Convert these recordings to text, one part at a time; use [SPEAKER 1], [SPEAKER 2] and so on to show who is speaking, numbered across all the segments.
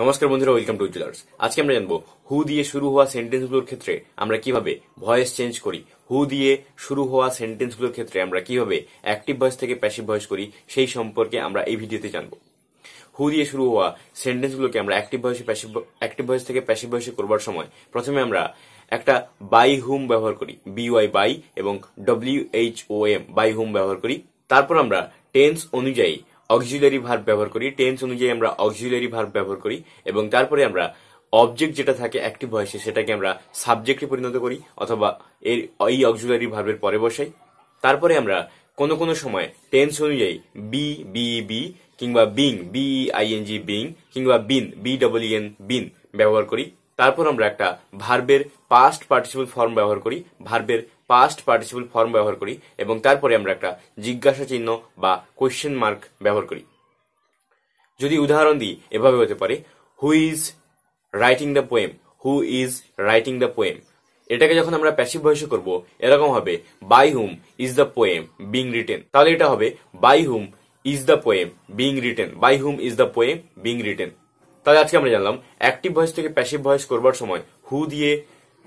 [SPEAKER 1] নমস্কার বন্ধুরা welcome to জুলার্স আজকে আমরা জানবো হু দিয়ে শুরু হওয়া সেন্টেন্সগুলোর ক্ষেত্রে আমরা কিভাবে ভয়েস চেঞ্জ করি হু দিয়ে শুরু হওয়া সেন্টেন্সগুলোর ক্ষেত্রে আমরা কিভাবে অ্যাক্টিভ ভয়েস থেকে প্যাসিভ ভয়েস করি সেই সম্পর্কে আমরা এই ভিডিওতে জানবো হু দিয়ে শুরু হওয়া সেন্টেন্সগুলোকে আমরা অ্যাক্টিভ ভয়েসে প্যাসিভ অ্যাক্টিভ ভয়েস থেকে প্যাসিভ ভয়েসে করবার সময় প্রথমে আমরা একটা বাই হুম ব্যবহার করি বিওয়াই বাই এবং W H O M by whom ব্যবহার করি তারপর আমরা টেন্স অনুযায়ী অক্সিলারি ভার্ব ব্যবহার করি টেন্স অনুযায়ী আমরা অক্সিলারি ভার্ব ব্যবহার করি এবং তারপরে আমরা অবজেক্ট যেটা থাকে অ্যাক্টিভ ভয়েসে সেটাকে আমরা সাবজেক্টে পরিণত করি অথবা এর এই অক্সিলারি ভার্বের পরে বসাই তারপরে আমরা কোনো কোনো সময় টেন্স অনুযায়ী বি বি বি কিংবা বিং বি আইএনজি বিং কিংবা বিন বি এন বিন ব্যবহার করি তারপর আমরা একটা ভার্বের পাস্ট পার্টিসিপল ফর্ম ব্যবহার করি ভার্বের পাস্ট পার্টিসিপল ফর্ম ব্যবহার করি এবং তারপরে আমরা একটা জিজ্ঞাসা চিহ্ন বা কোয়েশ্চেন মার্ক ব্যবহার করি যদি উদাহরণ দিই এভাবে হতে পারে who is writing the poem who is writing the poem এটাকে যখন আমরা প্যাসিভ ভয়েসে করব এরকম হবে by whom is the poem being written তাহলে এটা হবে by whom is the poem being written by whom is the poem being written তাহলে আজকে আমরা জানলাম অ্যাক্টিভ ভয়েস থেকে প্যাসিভ ভয়েস করবার সময় হু দিয়ে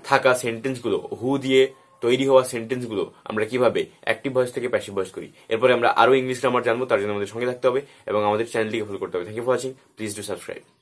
[SPEAKER 1] থাকা সেন্টেন্সগুলো হু দিয়ে তৈরি হওয়া সেন্টেন্সগুলো আমরা কিভাবে অ্যাক্টিভ ভয়েস থেকে প্যাসিভ ভয়েস করি এরপরে আমরা আরও ইংলিশ গ্রামার জানবো তার জন্য আমাদের সঙ্গে থাকতে হবে এবং আমাদের চ্যানেলটিকে ফলো করতে হবে thank you for watching please do subscribe